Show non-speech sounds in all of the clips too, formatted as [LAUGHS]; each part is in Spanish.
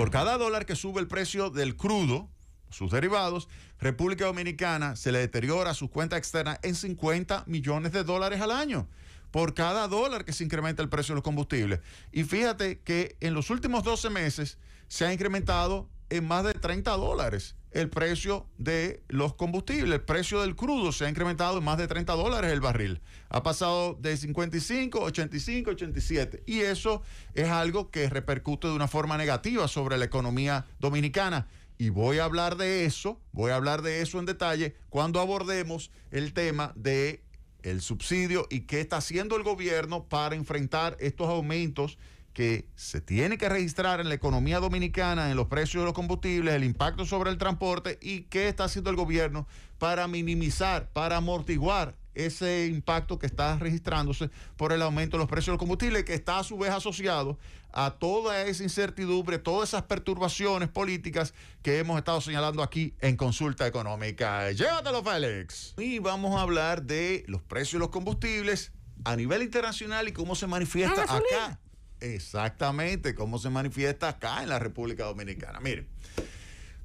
por cada dólar que sube el precio del crudo, sus derivados, República Dominicana se le deteriora su cuenta externa en 50 millones de dólares al año por cada dólar que se incrementa el precio de los combustibles. Y fíjate que en los últimos 12 meses se ha incrementado en más de 30 dólares el precio de los combustibles. El precio del crudo se ha incrementado en más de 30 dólares el barril. Ha pasado de 55, 85, 87. Y eso es algo que repercute de una forma negativa sobre la economía dominicana. Y voy a hablar de eso, voy a hablar de eso en detalle cuando abordemos el tema de el subsidio y qué está haciendo el gobierno para enfrentar estos aumentos que se tiene que registrar en la economía dominicana, en los precios de los combustibles, el impacto sobre el transporte y qué está haciendo el gobierno para minimizar, para amortiguar ese impacto que está registrándose por el aumento de los precios de los combustibles que está a su vez asociado a toda esa incertidumbre, todas esas perturbaciones políticas que hemos estado señalando aquí en Consulta Económica. Llévatelo, Félix. Y vamos a hablar de los precios de los combustibles a nivel internacional y cómo se manifiesta acá Exactamente, cómo se manifiesta acá en la República Dominicana. Miren,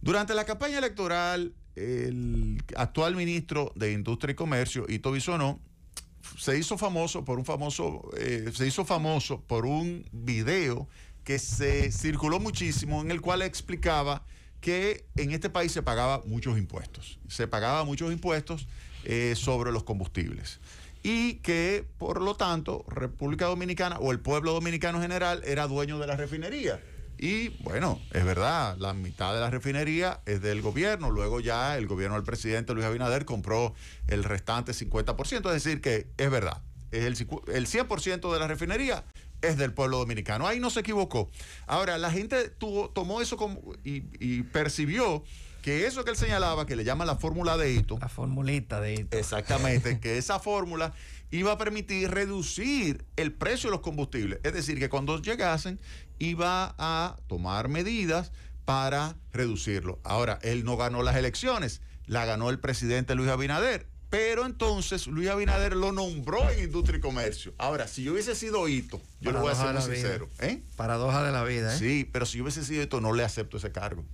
durante la campaña electoral, el actual ministro de Industria y Comercio, Ito Bisonó, se hizo famoso por un famoso, eh, se hizo famoso por un video que se circuló muchísimo en el cual explicaba que en este país se pagaba muchos impuestos. Se pagaba muchos impuestos eh, sobre los combustibles y que por lo tanto República Dominicana o el pueblo dominicano general era dueño de la refinería. Y bueno, es verdad, la mitad de la refinería es del gobierno, luego ya el gobierno del presidente Luis Abinader compró el restante 50%, es decir, que es verdad, el, 100% de la refinería es del pueblo dominicano, ahí no se equivocó. Ahora, la gente tomó eso como, y percibió que eso que él señalaba, que le llama la fórmula de Hito... La formulita de Hito. Exactamente, [LAUGHS] que esa fórmula iba a permitir reducir el precio de los combustibles. Es decir, que cuando llegasen iba a tomar medidas para reducirlo. Ahora, él no ganó las elecciones, la ganó el presidente Luis Abinader. Pero entonces Luis Abinader lo nombró en Industria y Comercio. Ahora, si yo hubiese sido Hito, yo lo voy a ser muy sincero. ¿eh? Paradoja de la vida. ¿eh? Sí, pero si yo hubiese sido Hito, no le acepto ese cargo.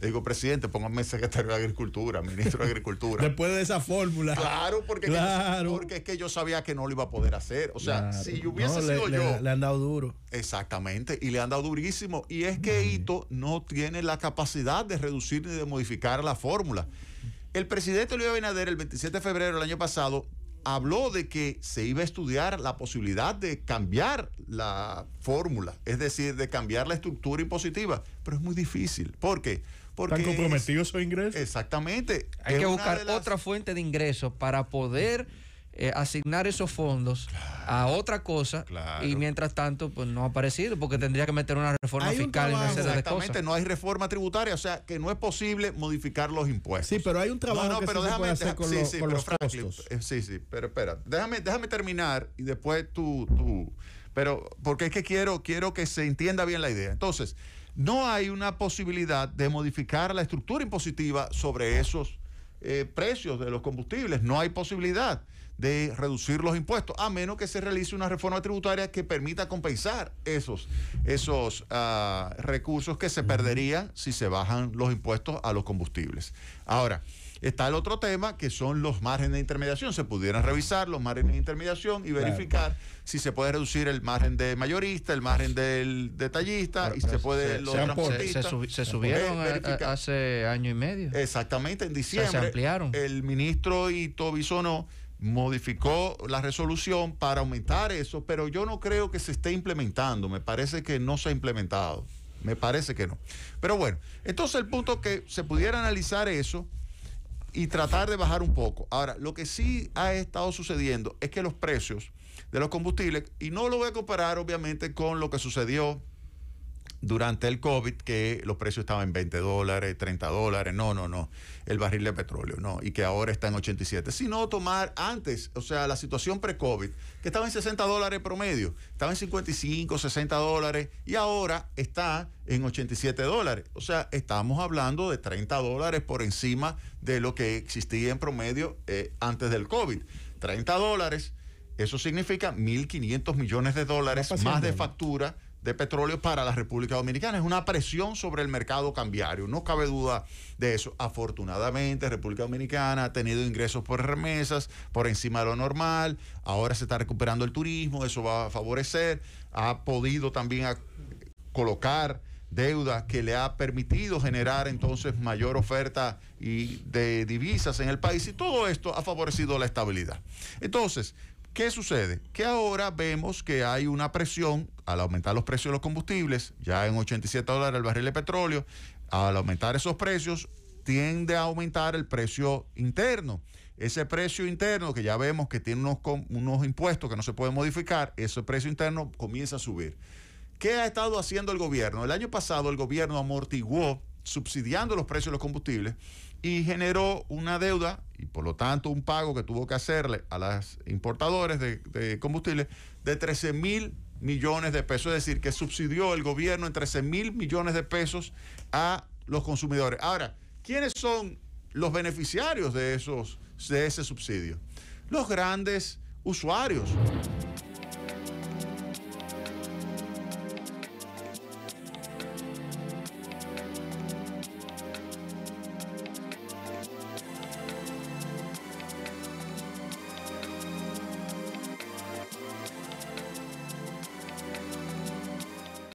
Le digo, presidente, póngame secretario de Agricultura, ministro de Agricultura. [LAUGHS] Después de esa fórmula. Claro, porque, porque es que yo sabía que no lo iba a poder hacer. O sea, si hubiese sido yo. Le, han dado duro. Exactamente, y le han dado durísimo. Y es que Hito no tiene la capacidad de reducir ni de modificar la fórmula. El presidente Luis Abinader, el 27 de febrero del año pasado, habló de que se iba a estudiar la posibilidad de cambiar la fórmula, es decir, de cambiar la estructura impositiva, pero es muy difícil. ¿Por qué? Porque ¿Están comprometidos sus ingresos? Exactamente. Hay que buscar otra fuente de ingresos para poder eh, asignar esos fondos a otra cosa y mientras tanto pues no ha aparecido porque tendría que meter una reforma fiscal en ese y Exactamente, de cosas. no hay reforma tributaria, o sea que no es posible modificar los impuestos. Sí, pero hay un trabajo que pero se puede hacer con, sí, pero los Franklin, eh, sí, sí, pero espera, déjame, déjame terminar y después tú, pero porque es que quiero, quiero que se entienda bien la idea. Entonces, no hay una posibilidad de modificar la estructura impositiva sobre esos eh, precios de los combustibles, no hay posibilidad de reducir los impuestos, a menos que se realice una reforma tributaria que permita compensar esos, esos ah, recursos que se perderían si se bajan los impuestos a los combustibles. Ahora, está el otro tema que son los márgenes de intermediación. Se pudieran revisar los márgenes de intermediación y verificar si se puede reducir el margen de mayorista, el margen del detallista y se puede los subieron hace año y medio. Exactamente, en diciembre. El ministro y Tobisono modificó la resolución para aumentar eso, pero yo no creo que se esté implementando. Me parece que no se ha implementado. Me parece que no. Pero bueno, entonces el punto es que se pudiera analizar eso y tratar de bajar un poco. Ahora, lo que sí ha estado sucediendo es que los precios de los combustibles, y no lo voy a comparar obviamente con lo que sucedió durante el COVID que los precios estaban en 20 dólares, 30 dólares, no, no, no, el barril de petróleo, no, y que ahora está en 87, no tomar antes, o sea, la situación pre-COVID, que estaba en 60 dólares promedio, estaba en 55, 60 dólares, y ahora está en 87 dólares, o sea, estamos hablando de 30 dólares por encima de lo que existía en promedio eh, antes del COVID, 30 dólares. Eso significa 1.500 millones de dólares más de factura de petróleo para la República Dominicana. Es una presión sobre el mercado cambiario, no cabe duda de eso. Afortunadamente, República Dominicana ha tenido ingresos por remesas por encima de lo normal, ahora se está recuperando el turismo, eso va a favorecer, ha podido también colocar deuda que le ha permitido generar entonces mayor oferta y de divisas en el país y todo esto ha favorecido la estabilidad. Entonces, ¿Qué sucede? Que ahora vemos que hay una presión al aumentar los precios de los combustibles, ya en 87 dólares el barril de petróleo, al aumentar esos precios, tiende a aumentar el precio interno. Ese precio interno que ya vemos que tiene unos, unos impuestos que no se pueden modificar, ese precio interno comienza a subir. ¿Qué ha estado haciendo el gobierno? El año pasado el gobierno amortiguó subsidiando los precios de los combustibles y generó una deuda y por lo tanto un pago que tuvo que hacerle a las importadores de, combustibles de 13 mil millones de pesos, es decir, que subsidió el gobierno en 13 mil millones de pesos a los consumidores. Ahora, ¿quiénes son los beneficiarios de, esos, de ese subsidio? Los grandes usuarios